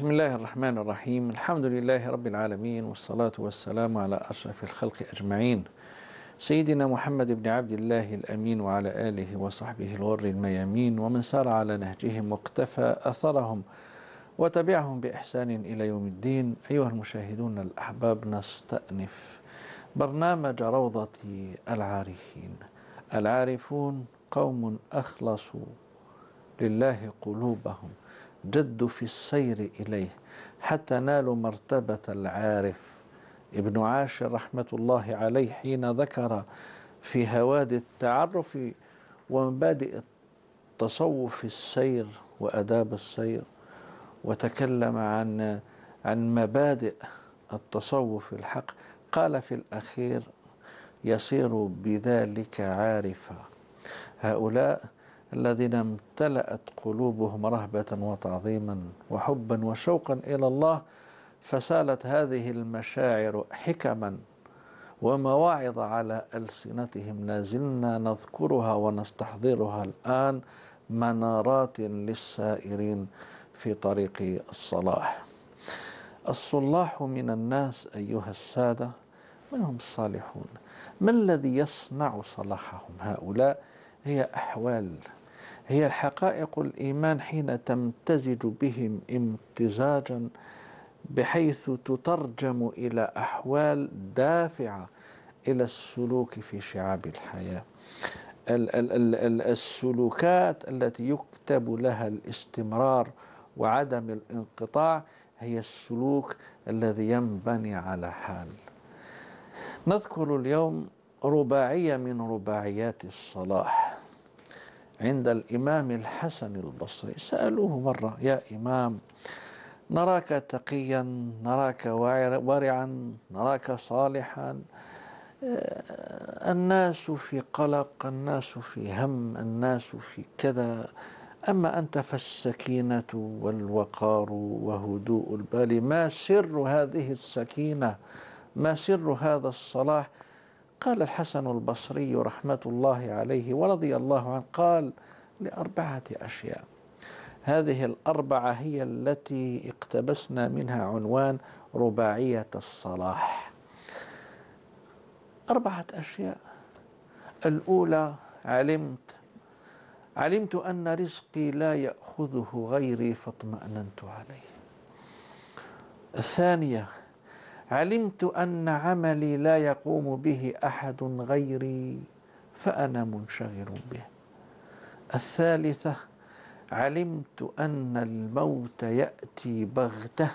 بسم الله الرحمن الرحيم الحمد لله رب العالمين والصلاة والسلام على أشرف الخلق أجمعين سيدنا محمد بن عبد الله الأمين وعلى آله وصحبه الغر الميامين ومن سار على نهجهم واقتفى أثرهم وتبعهم بإحسان إلى يوم الدين أيها المشاهدون الأحباب نستأنف برنامج روضة العارفين العارفون قوم أخلصوا لله قلوبهم جد في السير إليه حتى نالوا مرتبة العارف ابن عاشر رحمة الله عليه حين ذكر في هوادي التعرف ومبادئ التصوف السير وأداب السير وتكلم عن عن مبادئ التصوف الحق قال في الأخير يصير بذلك عارفا هؤلاء الذين امتلأت قلوبهم رهبة وتعظيما وحبا وشوقا إلى الله فسالت هذه المشاعر حكما ومواعظ على ألسنتهم لازلنا نذكرها ونستحضرها الآن منارات للسائرين في طريق الصلاح الصلاح من الناس أيها السادة من هم الصالحون ما الذي يصنع صلاحهم هؤلاء هي أحوال هي الحقائق الإيمان حين تمتزج بهم امتزاجا بحيث تترجم إلى أحوال دافعة إلى السلوك في شعاب الحياة ال ال السلوكات التي يكتب لها الاستمرار وعدم الانقطاع هي السلوك الذي ينبني على حال نذكر اليوم رباعية من رباعيات الصلاح عند الإمام الحسن البصري سألوه مرة يا إمام نراك تقيا نراك ورعا نراك صالحا آه، الناس في قلق الناس في هم الناس في كذا أما أنت فالسكينة والوقار وهدوء البال ما سر هذه السكينة ما سر هذا الصلاح قال الحسن البصري رحمة الله عليه ورضي الله عنه قال لأربعة أشياء هذه الأربعة هي التي اقتبسنا منها عنوان رباعية الصلاح أربعة أشياء الأولى علمت علمت أن رزقي لا يأخذه غيري فاطمأننت عليه الثانية علمت أن عملي لا يقوم به أحد غيري فأنا منشغل به الثالثة علمت أن الموت يأتي بغتة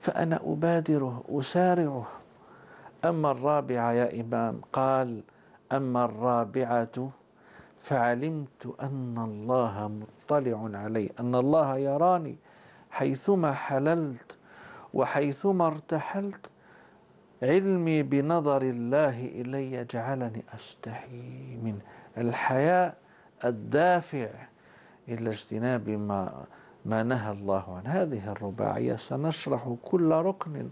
فأنا أبادره أسارعه أما الرابعة يا إمام قال أما الرابعة فعلمت أن الله مطلع علي أن الله يراني حيثما حللت وحيثما ارتحلت علمي بنظر الله إلي جعلني أستحي من الحياء الدافع إلى اجتناب ما ما نهى الله عن هذه الرباعية سنشرح كل ركن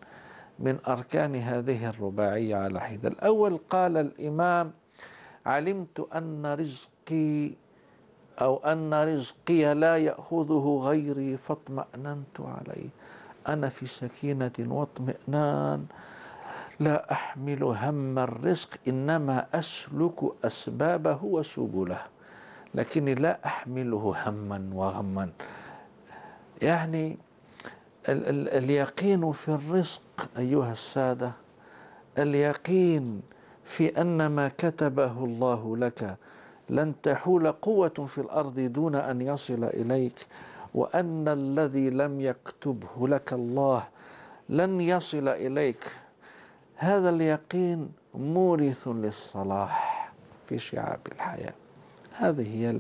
من أركان هذه الرباعية على حدة الأول قال الإمام علمت أن رزقي أو أن رزقي لا يأخذه غيري فاطمأننت عليه أنا في سكينة واطمئنان لا أحمل هم الرزق إنما أسلك أسبابه وسبله لكني لا أحمله هما وغما يعني ال- ال- اليقين في الرزق أيها السادة اليقين في أن ما كتبه الله لك لن تحول قوة في الأرض دون أن يصل إليك وأن الذي لم يكتبه لك الله لن يصل إليك هذا اليقين مورث للصلاح في شعاب الحياة هذه هي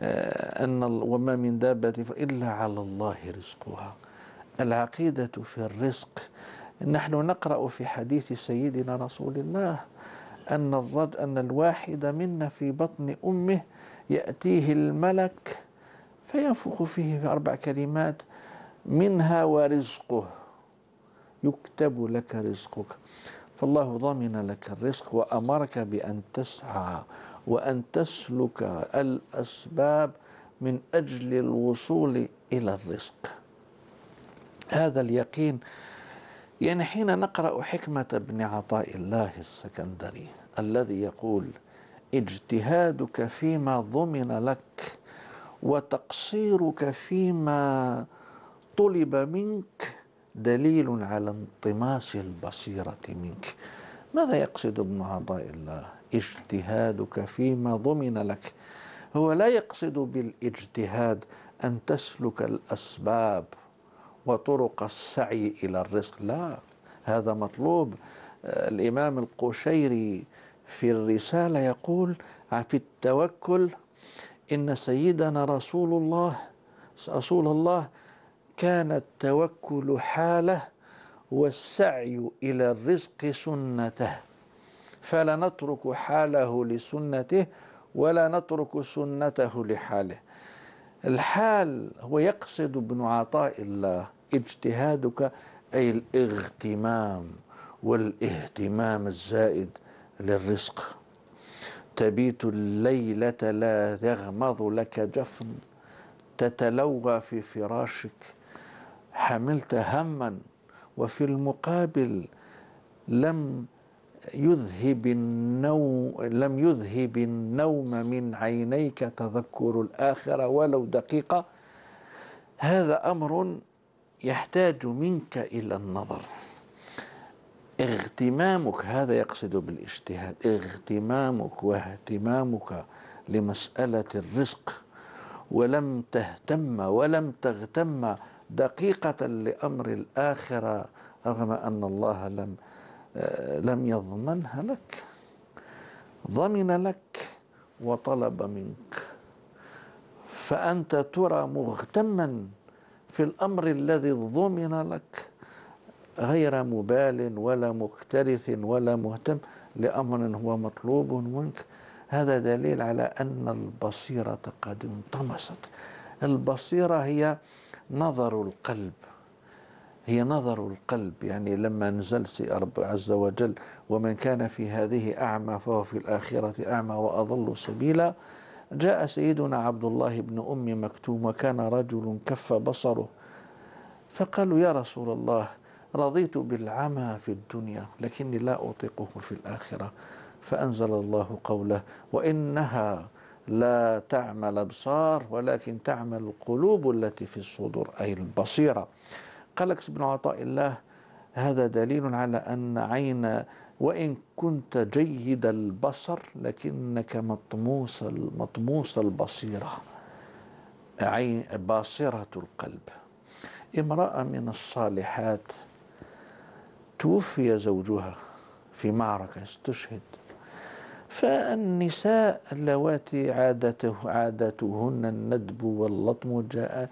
آه، أن وما من دابة إلا على الله رزقها العقيدة في الرزق نحن نقرأ في حديث سيدنا رسول الله أن الرجل أن الواحد منا في بطن أمه يأتيه الملك فينفخ فيه في أربع كلمات منها ورزقه يكتب لك رزقك فالله ضمن لك الرزق وأمرك بأن تسعى وأن تسلك الأسباب من أجل الوصول إلى الرزق هذا اليقين يعني حين نقرأ حكمة ابن عطاء الله السكندري الذي يقول اجتهادك فيما ضمن لك وتقصيرك فيما طلب منك دليل على انطماس البصيرة منك ماذا يقصد ابن عطاء الله اجتهادك فيما ضمن لك هو لا يقصد بالاجتهاد أن تسلك الأسباب وطرق السعي إلى الرزق لا هذا مطلوب الإمام القشيري في الرسالة يقول في التوكل إن سيدنا رسول الله رسول الله كان التوكل حاله والسعي إلى الرزق سنته فلا نترك حاله لسنته ولا نترك سنته لحاله الحال هو يقصد ابن عطاء الله اجتهادك أي الاغتمام والاهتمام الزائد للرزق تبيت الليلة لا يغمض لك جفن تتلوى في فراشك حملت هما وفي المقابل لم يذهب النوم لم يذهب النوم من عينيك تذكر الآخرة ولو دقيقة هذا أمر يحتاج منك إلى النظر اغتمامك هذا يقصد بالاجتهاد اغتمامك واهتمامك لمسألة الرزق ولم تهتم ولم تغتم دقيقة لأمر الآخرة رغم أن الله لم آه، لم يضمنها لك ضمن لك وطلب منك فأنت ترى مغتما في الأمر الذي ضمن لك غير مبال ولا مكترث ولا مهتم لأمر هو مطلوب منك هذا دليل على أن البصيرة قد انطمست البصيرة هي نظر القلب هي نظر القلب يعني لما نزل سي رب عز وجل ومن كان في هذه أعمى فهو في الآخرة أعمى وأضل سبيلا جاء سيدنا عبد الله بن أم مكتوم وكان رجل كف بصره فقالوا يا رسول الله رضيت بالعمى في الدنيا لكني لا أطيقه في الآخرة فأنزل الله قوله وإنها لا تعمل الأبصار ولكن تعمل القلوب التي في الصدور أي البصيرة لك بن عطاء الله هذا دليل على أن عين وإن كنت جيد البصر لكنك مطموس مطموس البصيرة عين باصرة القلب امرأة من الصالحات توفي زوجها في معركة استشهد فالنساء اللواتي عادته عادتهن الندب واللطم جاء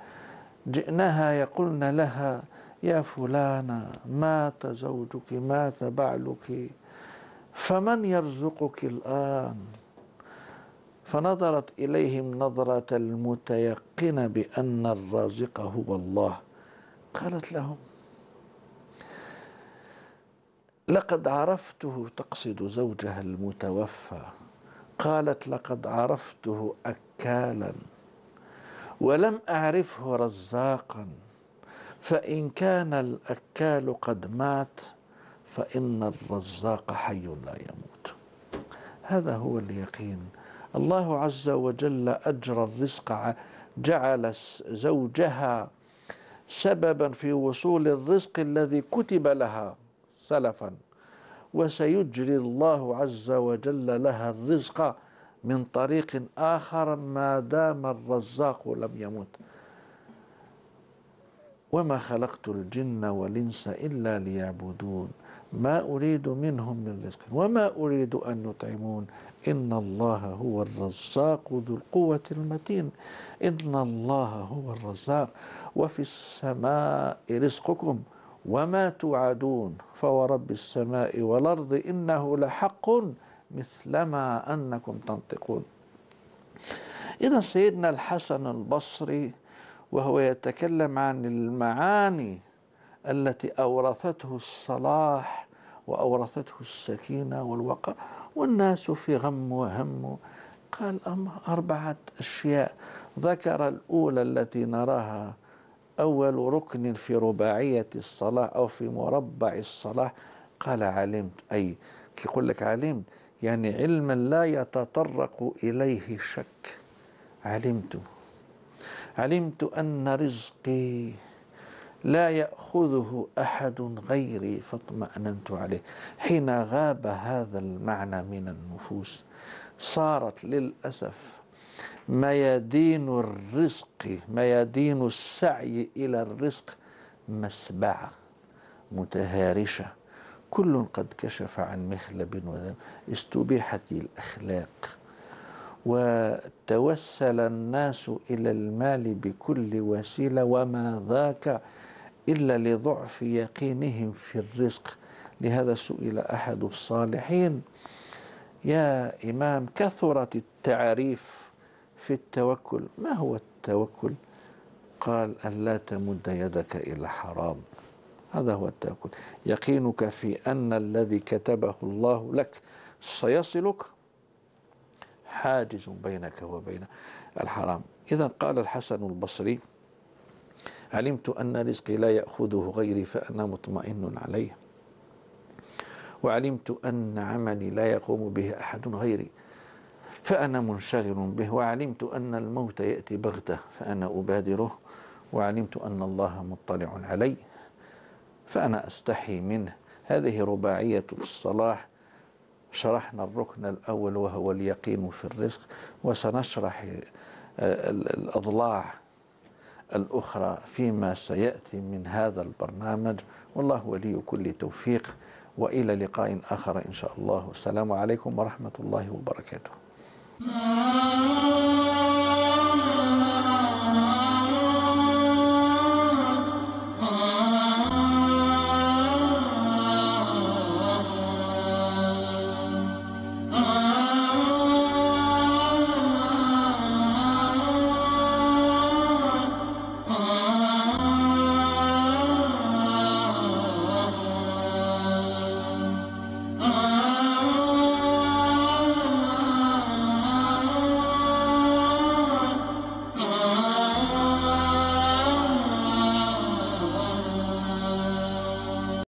جئناها يقولن لها يا فلانة مات زوجك مات بعلك فمن يرزقك الآن فنظرت إليهم نظرة المتيقن بأن الرازق هو الله قالت لهم لقد عرفته تقصد زوجها المتوفى قالت لقد عرفته اكالا ولم اعرفه رزاقا فان كان الاكال قد مات فان الرزاق حي لا يموت هذا هو اليقين الله عز وجل اجرى الرزق جعل زوجها سببا في وصول الرزق الذي كتب لها سلفا وسيجري الله عز وجل لها الرزق من طريق آخر ما دام الرزاق لم يمت وما خلقت الجن والإنس إلا ليعبدون ما أريد منهم من رزق وما أريد أن يطعمون إن الله هو الرزاق ذو القوة المتين إن الله هو الرزاق وفي السماء رزقكم وما توعدون فورب السماء والأرض إنه لحق مثلما أنكم تنطقون إذا سيدنا الحسن البصري وهو يتكلم عن المعاني التي أورثته الصلاح وأورثته السكينة والوقار والناس في غم وهم قال أربعة أشياء ذكر الأولى التي نراها أول ركن في رباعية الصلاة أو في مربع الصلاة قال علمت أي يقول لك علمت يعني علما لا يتطرق إليه شك علمت علمت أن رزقي لا يأخذه أحد غيري فاطمأننت عليه حين غاب هذا المعنى من النفوس صارت للأسف ميادين الرزق ميادين السعي إلى الرزق مسبعة متهارشة كل قد كشف عن مخلب وذنب استبيحت الأخلاق وتوسل الناس إلى المال بكل وسيلة وما ذاك إلا لضعف يقينهم في الرزق لهذا سئل أحد الصالحين يا إمام كثرت التعريف في التوكل ما هو التوكل قال أن لا تمد يدك إلى حرام هذا هو التوكل يقينك في أن الذي كتبه الله لك سيصلك حاجز بينك وبين الحرام إذا قال الحسن البصري علمت أن رزقي لا يأخذه غيري فأنا مطمئن عليه وعلمت أن عملي لا يقوم به أحد غيري فأنا منشغل به وعلمت أن الموت يأتي بغتة فأنا أبادره وعلمت أن الله مطلع علي فأنا أستحي منه هذه رباعية الصلاح شرحنا الركن الأول وهو اليقين في الرزق وسنشرح آه، الأضلاع الأخرى فيما سيأتي من هذا البرنامج والله ولي كل توفيق وإلى لقاء آخر إن شاء الله والسلام عليكم ورحمة الله وبركاته Oh.